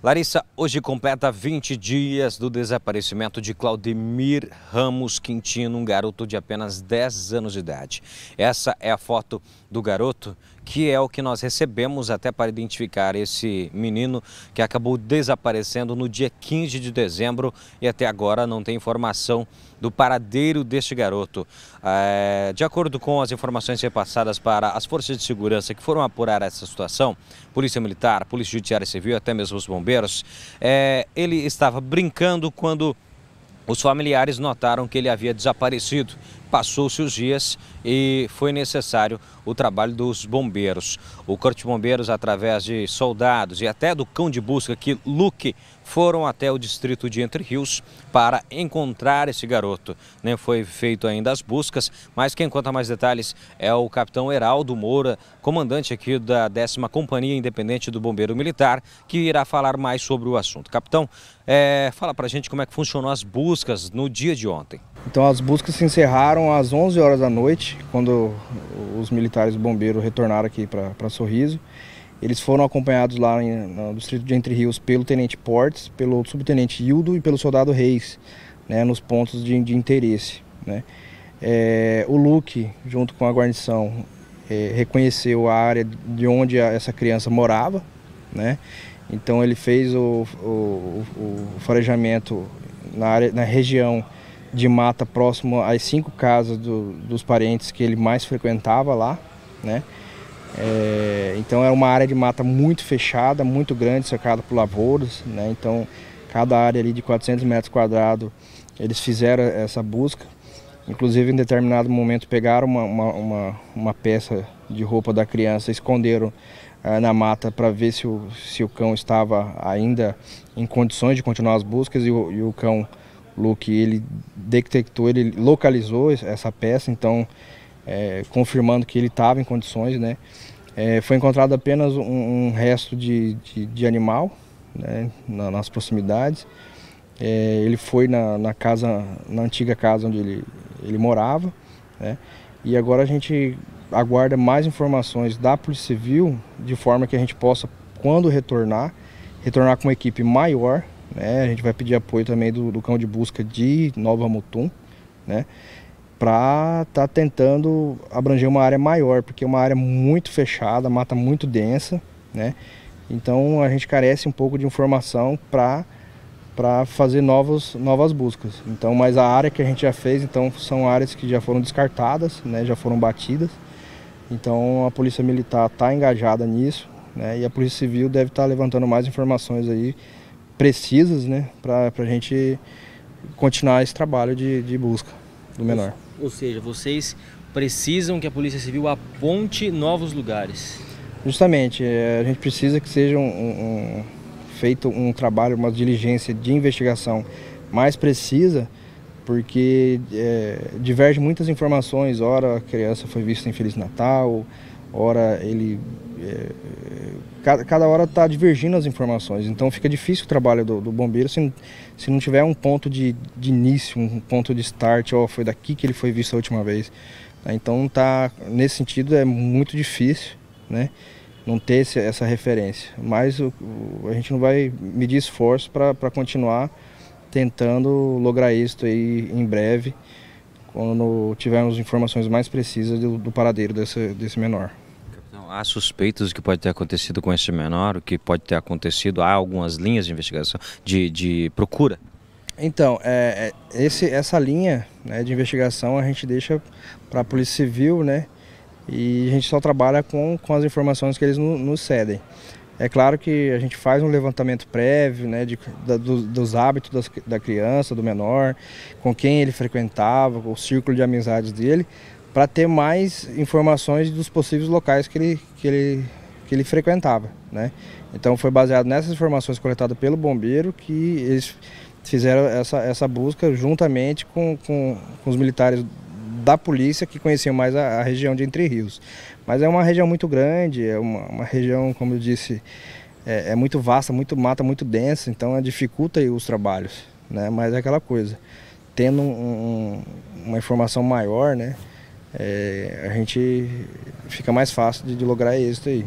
Larissa, hoje completa 20 dias do desaparecimento de Claudemir Ramos Quintino, um garoto de apenas 10 anos de idade. Essa é a foto do garoto que é o que nós recebemos até para identificar esse menino que acabou desaparecendo no dia 15 de dezembro e até agora não tem informação do paradeiro deste garoto. É, de acordo com as informações repassadas para as forças de segurança que foram apurar essa situação, Polícia Militar, Polícia Judiciária Civil, até mesmo os bombeiros, é, ele estava brincando quando os familiares notaram que ele havia desaparecido passou-se os dias e foi necessário o trabalho dos bombeiros. O Corpo de Bombeiros, através de soldados e até do cão de busca que Luke foram até o distrito de Entre Rios para encontrar esse garoto. Nem foi feito ainda as buscas, mas quem conta mais detalhes é o capitão Heraldo Moura, comandante aqui da 10 Companhia Independente do Bombeiro Militar, que irá falar mais sobre o assunto. Capitão, é, fala pra gente como é que funcionou as buscas no dia de ontem. Então as buscas se encerraram às 11 horas da noite, quando os militares bombeiros retornaram aqui para Sorriso. Eles foram acompanhados lá em, no distrito de Entre Rios pelo tenente Portes, pelo subtenente Hildo e pelo soldado Reis, né, nos pontos de, de interesse. Né. É, o Luke, junto com a guarnição, é, reconheceu a área de onde a, essa criança morava, né, então ele fez o, o, o farejamento na, área, na região de mata próximo às cinco casas do, dos parentes que ele mais frequentava lá, né? É, então era uma área de mata muito fechada, muito grande, cercada por lavouras, né? Então cada área ali de 400 metros quadrados eles fizeram essa busca. Inclusive em determinado momento pegaram uma, uma, uma, uma peça de roupa da criança, esconderam ah, na mata para ver se o, se o cão estava ainda em condições de continuar as buscas e o, e o cão Luke, ele detectou, ele localizou essa peça, então é, confirmando que ele estava em condições, né? É, foi encontrado apenas um, um resto de, de, de animal né? Na, nas proximidades. É, ele foi na, na, casa, na antiga casa onde ele, ele morava, né? E agora a gente aguarda mais informações da Polícia Civil, de forma que a gente possa, quando retornar, retornar com uma equipe maior né? A gente vai pedir apoio também do, do cão de busca de Nova Mutum, né? para estar tá tentando abranger uma área maior, porque é uma área muito fechada, mata muito densa, né? Então a gente carece um pouco de informação para para fazer novos, novas buscas. Então, mas a área que a gente já fez, então são áreas que já foram descartadas, né, já foram batidas. Então a polícia militar está engajada nisso, né, e a polícia civil deve estar tá levantando mais informações aí precisas, né, para a gente continuar esse trabalho de, de busca do menor. Ou, seja, vocês precisam que a Polícia Civil aponte novos lugares. Justamente, é, a gente precisa que seja um, um, feito um trabalho, uma diligência de investigação mais precisa, porque é, diverge muitas informações, ora a criança foi vista em Feliz Natal, hora ele. É, é, cada, cada, hora está divergindo as informações, então fica difícil o trabalho do, do bombeiro se, se não tiver um ponto de, de início, um ponto de start, ó, oh, foi daqui que ele foi visto a última vez. Né? Então tá, nesse sentido é muito difícil, né? Não ter esse, essa referência. Mas o, o, a gente não vai medir esforço para continuar tentando lograr isso aí em breve quando tivermos informações mais precisas do, do paradeiro desse, desse menor. Capitão, há suspeitas que pode ter acontecido com esse menor, o que pode ter acontecido, há algumas linhas de investigação, de, de procura? Então, é, é esse, essa linha né, de investigação a gente deixa para a Polícia Civil, né? E a gente só trabalha com, com as informações que eles nos cedem. É claro que a gente faz um levantamento prévio né, de, da, do, dos hábitos das, da criança, do menor, com quem ele frequentava, o círculo de amizades dele, para ter mais informações dos possíveis locais que ele, que ele, que ele frequentava. Né? Então foi baseado nessas informações coletadas pelo bombeiro que eles fizeram essa, essa busca juntamente com, com, com os militares da polícia que conheciam mais a, a região de Entre Rios. Mas é uma região muito grande, é uma, uma região, como eu disse, é, é, muito vasta, muito mata, muito densa, então é, dificulta os trabalhos, né? Mas é aquela coisa, tendo um, uma informação maior, né? É, a gente fica mais fácil de, de lograr êxito aí.